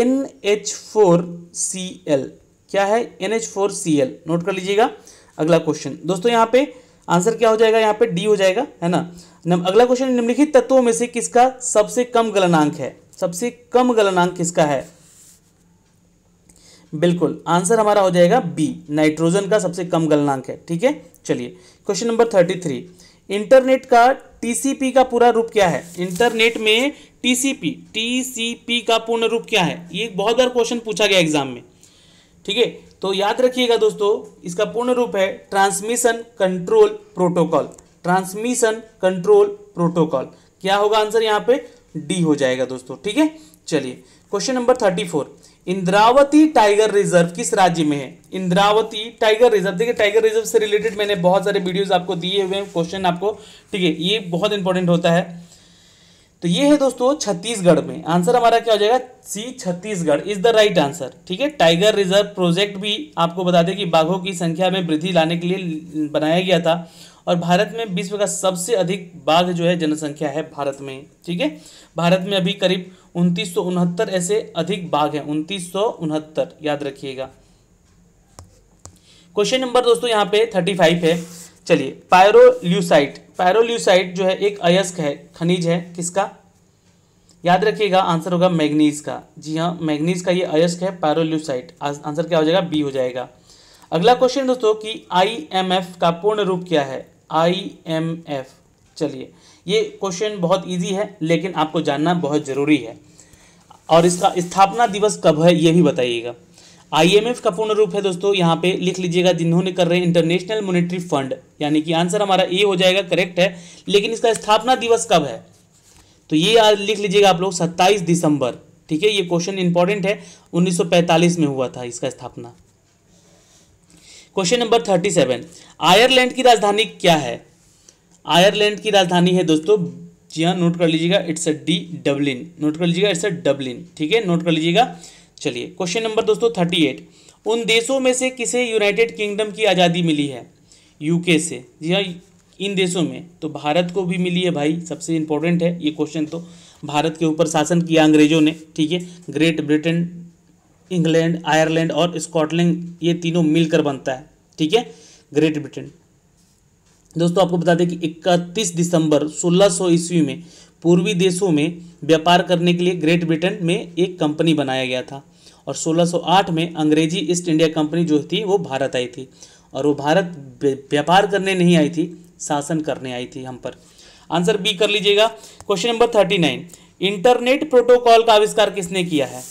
N H four C L क्या है N H four C L note कर लीजिएगा अगला क्वेश्चन दोस्तों यहाँ पे आंसर क्या हो जाएगा यहाँ पे डी हो जाएगा है ना अगला क्वेश्चन निम्नलिखित तत्वों में से किसका सबसे कम गलनांक है सबसे कम गलनांक किसका है बिल्कुल आंसर हमारा हो जाएगा बी नाइट्रोजन का सबसे कम गलनांक है ठीक है चलिए question number thirty three internet का टीसीपी का पूरा रूप क्या है इंटरनेट में टीसीपी टीसीपी का पूर्ण रूप क्या है ये बहुत बार क्वेश्चन पूछा गया एग्जाम में ठीक है तो याद रखिएगा दोस्तों इसका पूर्ण रूप है transmission control protocol transmission control protocol क्या होगा आंसर यहाँ पे डी हो जाएगा दोस्तों ठीक है चलिए question number thirty four Indravati tiger reserve किस राज्य में है इंद्रावती टाइगर रिजर्व देखिए टाइगर रिजर्व से रिलेटेड मैंने बहुत सारे वीडियोस आपको दिए हुए हैं क्वेश्चन आपको ठीक है ये बहुत इंपॉर्टेंट होता है तो ये है दोस्तों छत्तीसगढ़ में आंसर हमारा क्या हो जाएगा C Chhattisgarh is the right answer ठीक है टाइगर रिजर्व प्रोजेक्ट भी आपको बता दें कि बाघों की संख्या में वृद्धि लाने के लिए बनाया गया था और भारत में विश्व का सबसे अधिक बाघ जो है जनसंख्या है भारत में ठीक है भारत में अभी करीब उनतीस ऐसे अधिक बाघ हैं उनतीस याद रखिएगा क्वेश्चन नंबर दोस्तों यहाँ पे थर्टी फाइव है चलिए पायरोल्यूसाइट पायरोल्यूसाइट जो है एक अयस्क है खनिज है किसका याद रखिएगा आंसर होगा मैग्नीज का जी हाँ मैग्नीज का ये अयस्क है पैरोल्यूसाइट आंसर क्या हो जाएगा बी हो जाएगा अगला क्वेश्चन दोस्तों कि आईएमएफ का पूर्ण रूप क्या है आईएमएफ चलिए ये क्वेश्चन बहुत इजी है लेकिन आपको जानना बहुत ज़रूरी है और इसका स्थापना दिवस कब है ये भी बताइएगा आईएमएफ का पूर्ण रूप है दोस्तों यहाँ पे लिख लीजिएगा जिन्होंने कर रहे हैं इंटरनेशनल मोनिट्री फंड यानी कि आंसर हमारा ए हो जाएगा करेक्ट है लेकिन इसका स्थापना दिवस कब है तो ये आज लिख लीजिएगा आप लोग सत्ताईस दिसंबर ठीक है ये क्वेश्चन इंपॉर्टेंट है 1945 में हुआ था इसका स्थापना question number thirty seven Ireland की राजधानी क्या है आयरलैंड की राजधानी है दोस्तों जी हाँ नोट कर लीजिएगा it's a D Dublin note कर लीजिएगा इट्स अ डब्लिन ठीक है नोट कर लीजिएगा चलिए क्वेश्चन नंबर दोस्तों थर्टी एट उन देशों में से किसे यूनाइटेड किंगडम की आज़ादी मिली है यूके से जी हाँ इन देशों में तो भारत को भी मिली है भाई सबसे इंपॉर्टेंट है ये क्वेश्चन तो भारत के ऊपर शासन किया अंग्रेजों ने ठीक है ग्रेट ब्रिटेन इंग्लैंड आयरलैंड और स्कॉटलैंड ये तीनों मिलकर बनता है ठीक है ग्रेट ब्रिटेन दोस्तों आपको बता दें कि इकतीस दिसंबर सोलह सौ ईस्वी में पूर्वी देशों में व्यापार करने के लिए ग्रेट ब्रिटेन में एक कंपनी बनाया गया था और 1608 में अंग्रेजी ईस्ट इंडिया कंपनी जो थी वो भारत आई थी और वो भारत व्यापार करने नहीं आई थी शासन करने आई थी हम पर आंसर बी कर लीजिएगा question number thirty nine internet protocol का आविष्कार किसने किया है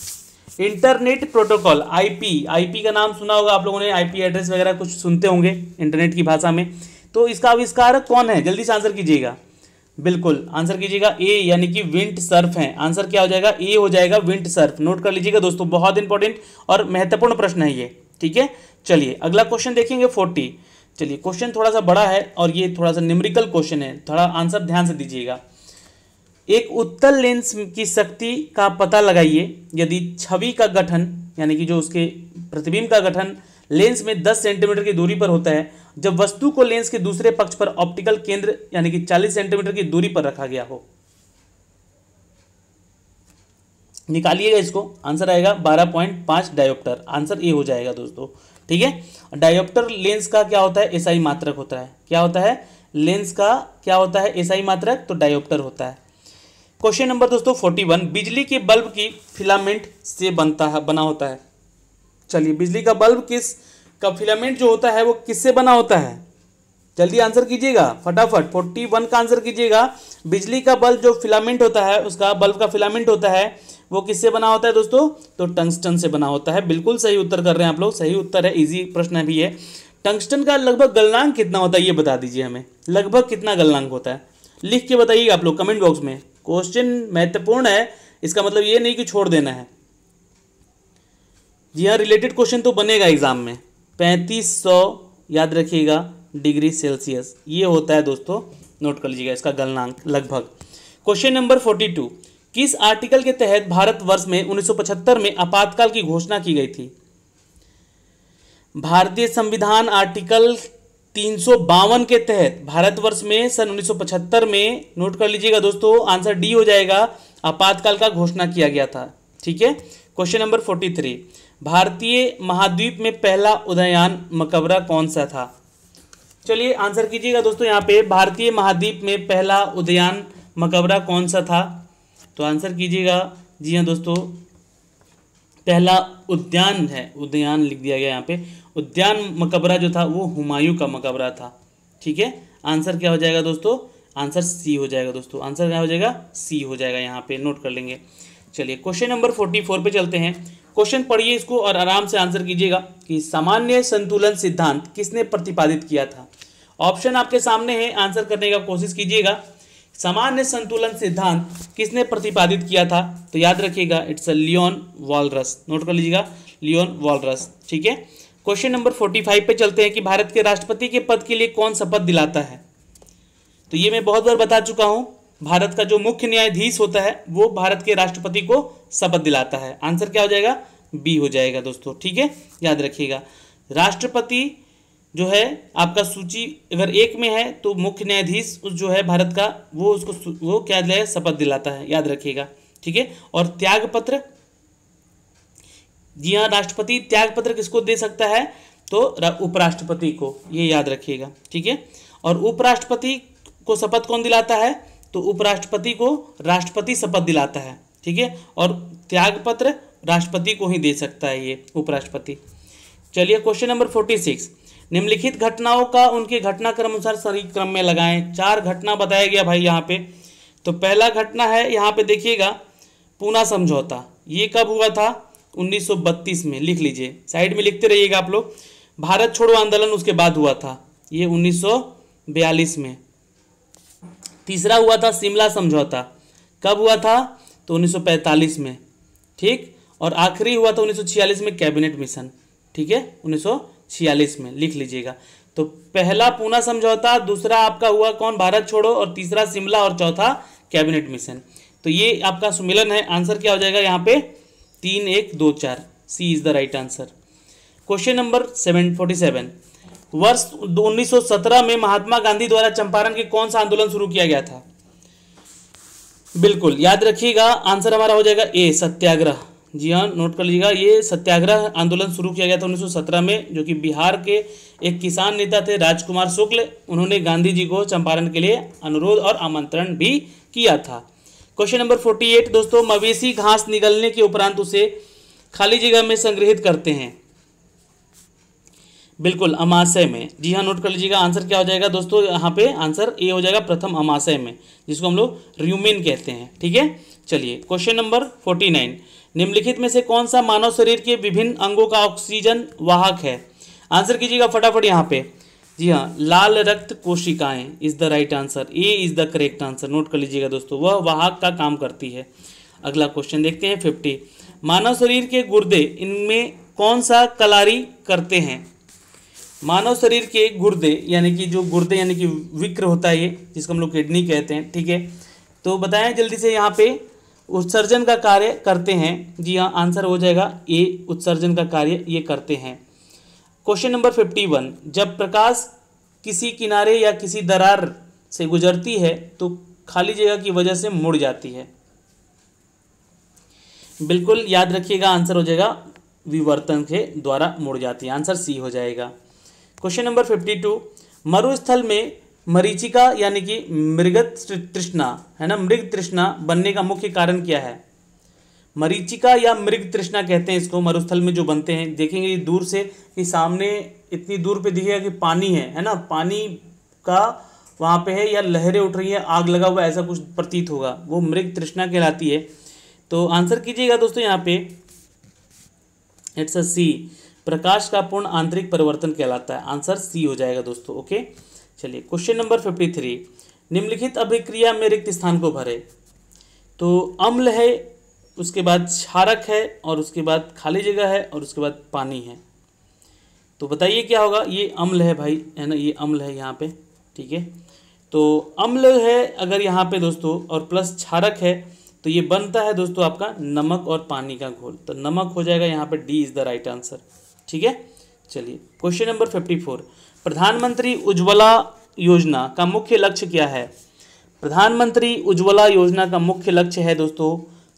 इंटरनेट प्रोटोकॉल आईपी आईपी का नाम सुना होगा आप लोगों ने आईपी एड्रेस वगैरह कुछ सुनते होंगे इंटरनेट की भाषा में तो इसका आविष्कार कौन है जल्दी से आंसर कीजिएगा बिल्कुल आंसर कीजिएगा ए यानी कि विंट सर्फ है आंसर क्या हो जाएगा ए हो जाएगा विंट सर्फ नोट कर लीजिएगा दोस्तों बहुत इंपॉर्टेंट और महत्वपूर्ण प्रश्न है ये ठीक है चलिए अगला क्वेश्चन देखेंगे फोर्टी चलिए क्वेश्चन थोड़ा सा बड़ा है और ये थोड़ा सा न्यूमरिकल क्वेश्चन है थोड़ा आंसर ध्यान से दीजिएगा एक उत्तल लेंस की शक्ति का पता लगाइए यदि छवि का गठन यानी कि जो उसके प्रतिबिंब का गठन लेंस में 10 सेंटीमीटर की दूरी पर होता है जब वस्तु को लेंस के दूसरे पक्ष पर ऑप्टिकल केंद्र यानी कि 40 सेंटीमीटर की दूरी पर रखा गया हो निकालिएगा इसको आंसर आएगा 12.5 डायोप्टर आंसर ए हो जाएगा दोस्तों ठीक है डायोप्टर लेंस का क्या होता है एसआई मात्रक होता है क्या होता है लेंस का क्या होता है एसआई मात्रक तो डायोप्टर होता है क्वेश्चन नंबर दोस्तों 41 बिजली के बल्ब की फिलामेंट से बनता है बना होता है चलिए बिजली का बल्ब किस का फिलामेंट जो होता है वो किससे बना होता है जल्दी आंसर कीजिएगा फटाफट फोर्टी वन का आंसर कीजिएगा बिजली का बल्ब जो फिलामेंट होता है उसका बल्ब का फिलामेंट होता है वो किससे बना होता है दोस्तों तो टंगस्टन से बना होता है बिल्कुल सही उत्तर कर रहे हैं आप लोग सही उत्तर है इजी प्रश्न भी है टंगस्टन का लगभग गलनांक कितना होता है ये बता दीजिए हमें लगभग कितना गलनांक होता है लिख के बताइए आप लोग कमेंट बॉक्स में क्वेश्चन महत्वपूर्ण है इसका मतलब ये नहीं कि छोड़ देना है जी हाँ रिलेटेड क्वेश्चन तो बनेगा एग्जाम में पैंतीस सौ याद रखिएगा डिग्री सेल्सियस ये होता है दोस्तों नोट कर लीजिएगा इसका गलनांक लगभग क्वेश्चन नंबर फोर्टी टू किस आर्टिकल के तहत भारत वर्ष में 1975 में आपातकाल की घोषणा की गई थी भारतीय संविधान आर्टिकल तीन के तहत भारतवर्ष में सन 1975 में नोट कर लीजिएगा दोस्तों आंसर डी हो जाएगा आपातकाल का घोषणा किया गया था ठीक है क्वेश्चन नंबर फोर्टी थ्री भारतीय महाद्वीप में पहला उदयान मकबरा कौन सा था चलिए आंसर कीजिएगा दोस्तों यहाँ पे भारतीय महाद्वीप में पहला उदयान मकबरा कौन सा था तो आंसर कीजिएगा जी हाँ दोस्तों पहला उद्यान है उद्यान लिख दिया गया यहाँ पे उद्यान मकबरा जो था वो हुमायूं का मकबरा था ठीक है आंसर क्या हो जाएगा दोस्तों आंसर सी हो जाएगा दोस्तों आंसर क्या हो जाएगा सी हो जाएगा यहाँ पे नोट कर लेंगे चलिए क्वेश्चन नंबर फोर्टी फोर पे चलते हैं क्वेश्चन पढ़िए इसको और आराम से आंसर कीजिएगा कि सामान्य संतुलन सिद्धांत किसने प्रतिपादित किया था ऑप्शन आपके सामने है आंसर करने का कोशिश कीजिएगा सामान्य संतुलन सिद्धांत किसने प्रतिपादित किया था तो याद रखिएगा it's a Leon Walras note कर लीजिएगा लियोन वॉलरस ठीक है क्वेश्चन नंबर फोर्टी फाइव पे चलते हैं कि भारत के राष्ट्रपति के पद के लिए कौन शपथ दिलाता है तो ये मैं बहुत बार बता चुका हूं भारत का जो मुख्य न्यायाधीश होता है वो भारत के राष्ट्रपति को शपथ दिलाता है आंसर क्या हो जाएगा बी हो जाएगा दोस्तों ठीक है याद रखिएगा राष्ट्रपति जो है आपका सूची अगर एक में है तो मुख्य न्यायाधीश उस जो है भारत का वो उसको वो क्या दिलाया शपथ दिलाता है याद रखिएगा ठीक है और त्यागपत्र जी हाँ राष्ट्रपति त्यागपत्र किसको दे सकता है तो उपराष्ट्रपति को ये याद रखिएगा ठीक है और उपराष्ट्रपति को शपथ कौन दिलाता है तो उपराष्ट्रपति को राष्ट्रपति शपथ दिलाता है ठीक है और त्यागपत्र राष्ट्रपति को ही दे सकता है ये उपराष्ट्रपति चलिए क्वेश्चन नंबर फोर्टी सिक्स निम्नलिखित घटनाओं का उनके घटनाक्रम अनुसार सही क्रम में लगाएं चार घटना बताया गया भाई यहाँ पे तो पहला घटना है यहाँ पे देखिएगा पूना समझौता ये कब हुआ था 1932 में लिख लीजिए साइड में लिखते रहिएगा आप लोग भारत छोड़ो आंदोलन उसके बाद हुआ था ये 1942 में तीसरा हुआ था शिमला समझौता कब हुआ था तो 1945 में ठीक और आखिरी हुआ था 1946 में कैबिनेट मिशन ठीक है 1946 में लिख लीजिएगा तो पहला पूना समझौता दूसरा आपका हुआ कौन भारत छोड़ो और तीसरा शिमला और चौथा कैबिनेट मिशन तो ये आपका सुमिलन है आंसर क्या हो जाएगा यहाँ पे तीन एक दो चार C is the right answer question number seven forty seven वर्ष 1917 में महात्मा गांधी द्वारा चंपारण के कौन सा आंदोलन शुरू किया गया था बिल्कुल याद रखिएगा आंसर हमारा हो जाएगा ए सत्याग्रह जी हाँ नोट कर लीजिएगा ये सत्याग्रह आंदोलन शुरू किया गया था 1917 में जो कि बिहार के एक किसान नेता थे राजकुमार शुक्ल उन्होंने गांधी जी को चंपारण के लिए अनुरोध और आमंत्रण भी किया था क्वेश्चन नंबर 48 दोस्तों मवेशी घास निगलने के उपरांत उसे खाली जगह में संग्रहित करते हैं बिल्कुल अमाशय में जी हाँ नोट कर लीजिएगा आंसर क्या हो जाएगा दोस्तों यहाँ पे आंसर ए हो जाएगा प्रथम अमाशय में जिसको हम लोग र्यूमिन कहते हैं ठीक है चलिए क्वेश्चन नंबर फोर्टी नाइन निम्नलिखित में से कौन सा मानव शरीर के विभिन्न अंगों का ऑक्सीजन वाहक है आंसर कीजिएगा फटाफट यहाँ पे जी हाँ लाल रक्त कोशिकाएं is the right answer A is the correct answer note कर लीजिएगा दोस्तों वह वाहक का काम करती है अगला क्वेश्चन देखते हैं फिफ्टी मानव शरीर के गुर्दे इनमें कौन सा कलारी करते हैं मानव शरीर के गुर्दे यानी कि जो गुर्दे यानी कि विक्र होता है ये जिसको हम लोग किडनी कहते हैं ठीक है तो बताएं जल्दी से यहाँ पे उत्सर्जन का कार्य करते हैं जी हाँ आंसर हो जाएगा ए उत्सर्जन का कार्य ये करते हैं क्वेश्चन नंबर फिफ्टी वन जब प्रकाश किसी किनारे या किसी दरार से गुजरती है तो खाली जगह की वजह से मुड़ जाती है बिल्कुल याद रखिएगा आंसर हो जाएगा विवर्तन के द्वारा मुड़ जाती है आंसर सी हो जाएगा क्वेश्चन नंबर फिफ्टी टू मरुस्थल में मरीचिका यानी कि मृग तृष्णा है ना मृग तृष्णा बनने का मुख्य कारण क्या है मरीचिका या मृग तृष्णा कहते हैं इसको मरुस्थल में जो बनते हैं देखेंगे ये दूर से कि सामने इतनी दूर पे दिखेगा कि पानी है है ना पानी का वहाँ पे है या लहरें उठ रही हैं आग लगा हुआ ऐसा कुछ प्रतीत होगा वो मृग तृष्णा कहलाती है तो आंसर कीजिएगा दोस्तों यहाँ पे इट्स अ सी प्रकाश का पूर्ण आंतरिक परिवर्तन कहलाता है आंसर सी हो जाएगा दोस्तों ओके चलिए क्वेश्चन नंबर फिफ्टी थ्री निम्नलिखित अभिक्रिया में रिक्त स्थान को भरे तो अम्ल है उसके बाद क्षारक है और उसके बाद खाली जगह है और उसके बाद पानी है तो बताइए क्या होगा ये अम्ल है भाई है ना ये अम्ल है यहाँ पे ठीक है तो अम्ल है अगर यहाँ पे दोस्तों और प्लस क्षारक है तो ये बनता है दोस्तों आपका नमक और पानी का घोल तो नमक हो जाएगा यहाँ पे D is the right answer ठीक है चलिए क्वेश्चन नंबर फिफ्टी फोर प्रधानमंत्री उज्ज्वला योजना का मुख्य लक्ष्य क्या है प्रधानमंत्री उज्ज्वला योजना का मुख्य लक्ष्य है दोस्तों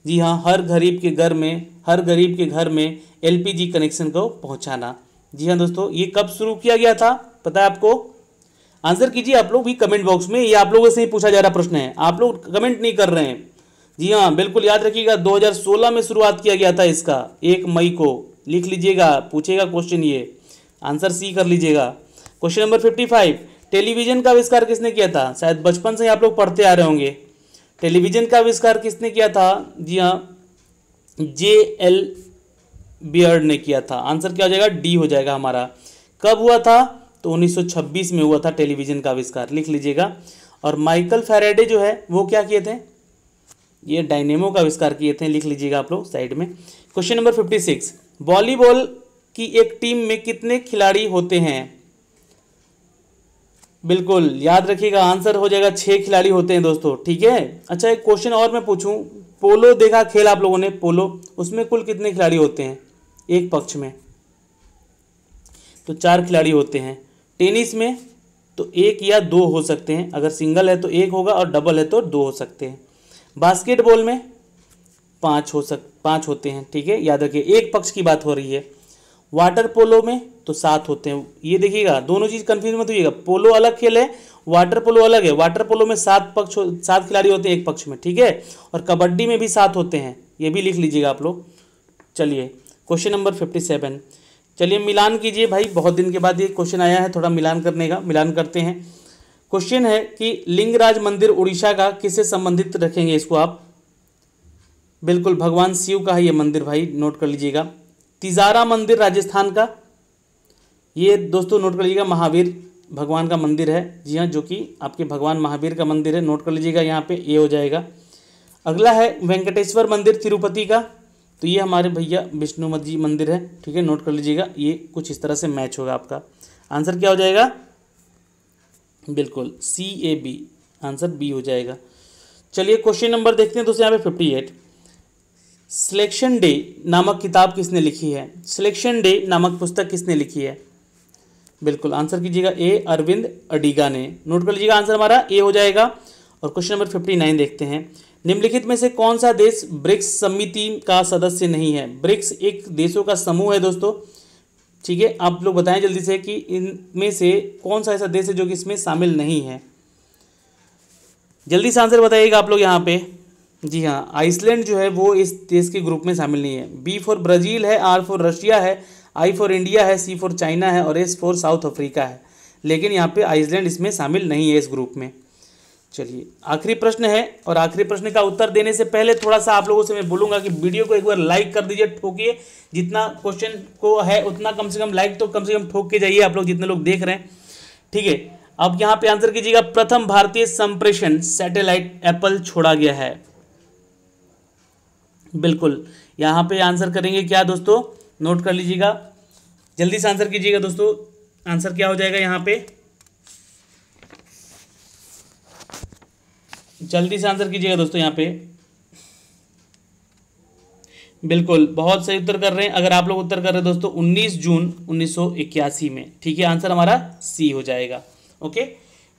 जी हाँ हर गरीब के घर में हर गरीब के घर में एलपीजी कनेक्शन को पहुंचाना जी हाँ दोस्तों ये कब शुरू किया गया था पता है आपको आंसर कीजिए आप लोग भी कमेंट बॉक्स में ये आप लोगों से ही पूछा जा रहा प्रश्न है आप लोग कमेंट नहीं कर रहे हैं जी हाँ बिल्कुल याद रखिएगा 2016 में शुरुआत किया गया था इसका एक मई को लिख लीजिएगा पूछेगा क्वेश्चन ये आंसर सी कर लीजिएगा question number fifty five television का आविष्कार किसने किया था शायद बचपन से आप लोग पढ़ते आ रहे होंगे टेलीविजन का आविष्कार किसने किया था जी हाँ जे एल बियर्ड ने किया था आंसर क्या हो जाएगा डी हो जाएगा हमारा कब हुआ था तो 1926 में हुआ था टेलीविजन का आविष्कार लिख लीजिएगा और माइकल फेरेडे जो है वो क्या किए थे ये डायनेमो का आविष्कार किए थे लिख लीजिएगा आप लोग साइड में question number fifty six volleyball की एक टीम में कितने खिलाड़ी होते हैं बिल्कुल याद रखिएगा आंसर हो जाएगा छः खिलाड़ी होते हैं दोस्तों ठीक है अच्छा एक क्वेश्चन और मैं पूछूं पोलो देखा खेल आप लोगों ने पोलो उसमें कुल कितने खिलाड़ी होते हैं एक पक्ष में तो चार खिलाड़ी होते हैं टेनिस में तो एक या दो हो सकते हैं अगर सिंगल है तो एक होगा और डबल है तो दो हो सकते हैं बास्केटबॉल में पाँच हो सक पाँच होते हैं ठीक है याद रखिए एक पक्ष की बात हो रही है वाटर पोलो में तो सात होते हैं ये देखिएगा दोनों चीज़ कन्फ्यूज मत होइएगा पोलो अलग खेल है वाटर पोलो अलग है वाटर पोलो में सात पक्ष हो, सात खिलाड़ी होते हैं एक पक्ष में ठीक है और कबड्डी में भी सात होते हैं ये भी लिख लीजिएगा आप लोग चलिए क्वेश्चन नंबर फिफ्टी सेवन चलिए मिलान कीजिए भाई बहुत दिन के बाद ये क्वेश्चन आया है थोड़ा मिलान करने का मिलान करते हैं क्वेश्चन है कि लिंगराज मंदिर उड़ीसा का किससे संबंधित रखेंगे इसको आप बिल्कुल भगवान शिव का है ये मंदिर भाई नोट कर लीजिएगा तिजारा मंदिर राजस्थान का ये दोस्तों नोट कर लीजिएगा महावीर भगवान का मंदिर है जी हाँ जो कि आपके भगवान महावीर का मंदिर है नोट कर लीजिएगा यहाँ पे ये हो जाएगा अगला है वेंकटेश्वर मंदिर तिरुपति का तो ये हमारे भैया विष्णु जी मंदिर है ठीक है नोट कर लीजिएगा ये कुछ इस तरह से मैच होगा आपका आंसर क्या हो जाएगा बिल्कुल C A B answer B हो जाएगा चलिए क्वेश्चन नंबर देखते हैं दोस्तों यहाँ पे फिफ्टी एट सिलेक्शन डे नामक किताब किसने लिखी है सिलेक्शन डे नामक पुस्तक किसने लिखी है बिल्कुल आंसर कीजिएगा ए अरविंद अडीगा ने नोट कर लीजिएगा आंसर हमारा ए हो जाएगा और क्वेश्चन नंबर फिफ्टी नाइन देखते हैं निम्नलिखित में से कौन सा देश ब्रिक्स समिति का सदस्य नहीं है ब्रिक्स एक देशों का समूह है दोस्तों ठीक है आप लोग बताएं जल्दी से कि इनमें से कौन सा ऐसा देश है जो कि इसमें शामिल नहीं है जल्दी से आंसर बताइएगा आप लोग यहाँ पे जी हाँ आइसलैंड जो है वो इस देश के ग्रुप में शामिल नहीं है बी फॉर ब्राज़ील है आर फॉर रशिया है आई फॉर इंडिया है सी फॉर चाइना है और एस फॉर साउथ अफ्रीका है लेकिन यहाँ पे आइसलैंड इसमें शामिल नहीं है इस ग्रुप में चलिए आखिरी प्रश्न है और आखिरी प्रश्न का उत्तर देने से पहले थोड़ा सा आप लोगों से मैं बोलूंगा कि वीडियो को एक बार लाइक कर दीजिए ठोकिए जितना क्वेश्चन को है उतना कम से कम लाइक तो कम से कम ठोक के जाइए आप लोग जितने लोग देख रहे हैं ठीक है अब यहाँ पे आंसर कीजिएगा प्रथम भारतीय संप्रेषण सैटेलाइट एप्पल छोड़ा गया है बिल्कुल यहाँ पे आंसर करेंगे क्या दोस्तों नोट कर लीजिएगा जल्दी से आंसर कीजिएगा दोस्तों आंसर क्या हो जाएगा यहाँ पे जल्दी से आंसर कीजिएगा दोस्तों यहाँ पे बिल्कुल बहुत सही उत्तर कर रहे हैं अगर आप लोग उत्तर कर रहे हैं दोस्तों 19 जून 1981 में ठीक है आंसर हमारा सी हो जाएगा ओके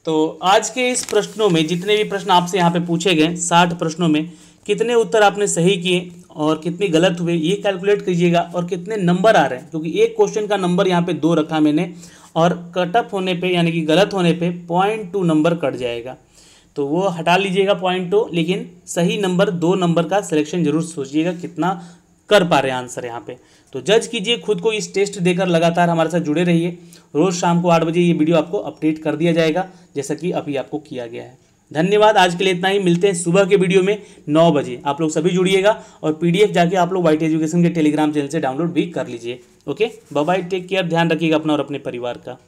तो आज के इस प्रश्नों में जितने भी प्रश्न आपसे यहाँ पे पूछे गए साठ प्रश्नों में कितने उत्तर आपने सही किए और कितने गलत हुए ये कैलकुलेट कीजिएगा और कितने नंबर आ रहे हैं क्योंकि एक क्वेश्चन का नंबर यहाँ पे दो रखा मैंने और कटअप होने पे यानी कि गलत होने पे पॉइंट टू नंबर कट जाएगा तो वो हटा लीजिएगा पॉइंट टू लेकिन सही नंबर दो नंबर का सिलेक्शन जरूर सोचिएगा कितना कर पा रहे हैं आंसर यहाँ पे तो जज कीजिए खुद को इस टेस्ट देकर लगातार हमारे साथ जुड़े रहिए रोज़ शाम को आठ बजे ये वीडियो आपको अपडेट कर दिया जाएगा जैसा कि अभी आपको किया गया है धन्यवाद आज के लिए इतना ही मिलते हैं सुबह के वीडियो में नौ बजे आप लोग सभी जुड़िएगा और पीडीएफ जाके आप लोग वाइट एजुकेशन के टेलीग्राम चैनल से डाउनलोड भी कर लीजिए ओके बाय टेक केयर ध्यान रखिएगा अपना और अपने परिवार का